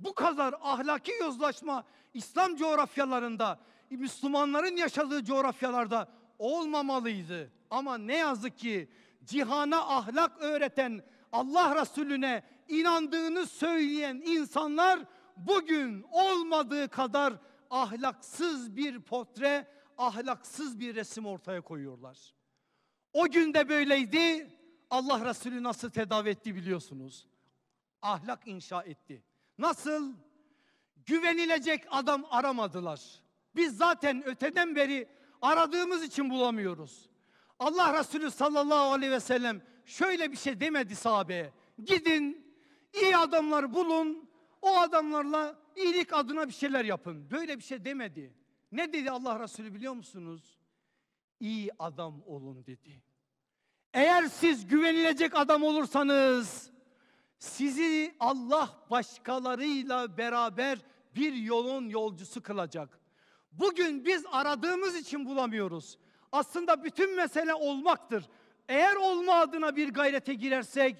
Bu kadar ahlaki yozlaşma İslam coğrafyalarında, Müslümanların yaşadığı coğrafyalarda olmamalıydı. Ama ne yazık ki cihana ahlak öğreten Allah Resulüne inandığını söyleyen insanlar bugün olmadığı kadar ahlaksız bir potre, ahlaksız bir resim ortaya koyuyorlar. O gün de böyleydi. Allah Resulü nasıl tedavi etti biliyorsunuz. Ahlak inşa etti. Nasıl? Güvenilecek adam aramadılar. Biz zaten öteden beri aradığımız için bulamıyoruz. Allah Resulü sallallahu aleyhi ve sellem şöyle bir şey demedi sahabeye. Gidin iyi adamlar bulun o adamlarla iyilik adına bir şeyler yapın. Böyle bir şey demedi. Ne dedi Allah Resulü biliyor musunuz? İyi adam olun dedi. Eğer siz güvenilecek adam olursanız sizi Allah başkalarıyla beraber bir yolun yolcusu kılacak. Bugün biz aradığımız için bulamıyoruz. Aslında bütün mesele olmaktır. Eğer olma adına bir gayrete girersek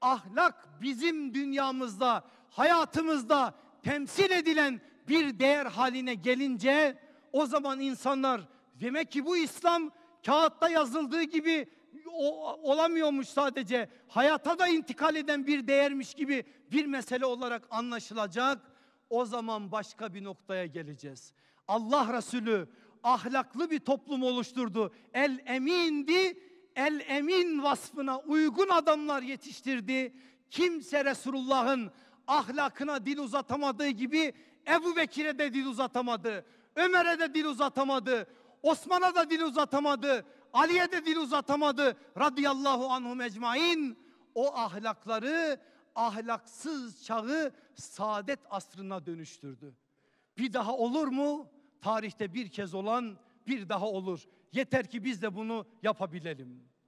ahlak bizim dünyamızda, hayatımızda temsil edilen bir değer haline gelince o zaman insanlar demek ki bu İslam kağıtta yazıldığı gibi o, olamıyormuş sadece. Hayata da intikal eden bir değermiş gibi bir mesele olarak anlaşılacak. O zaman başka bir noktaya geleceğiz. Allah Resulü ahlaklı bir toplum oluşturdu. El emindi, el emin vasfına uygun adamlar yetiştirdi. Kimse Resulullah'ın ahlakına dil uzatamadığı gibi Ebu Bekir'e de dil uzatamadı. Ömer'e de dil uzatamadı. Osman'a da dil uzatamadı. Ali'ye de dil uzatamadı radıyallahu anhu mecmain. O ahlakları ahlaksız çağı saadet asrına dönüştürdü. Bir daha olur mu? Tarihte bir kez olan bir daha olur. Yeter ki biz de bunu yapabilelim.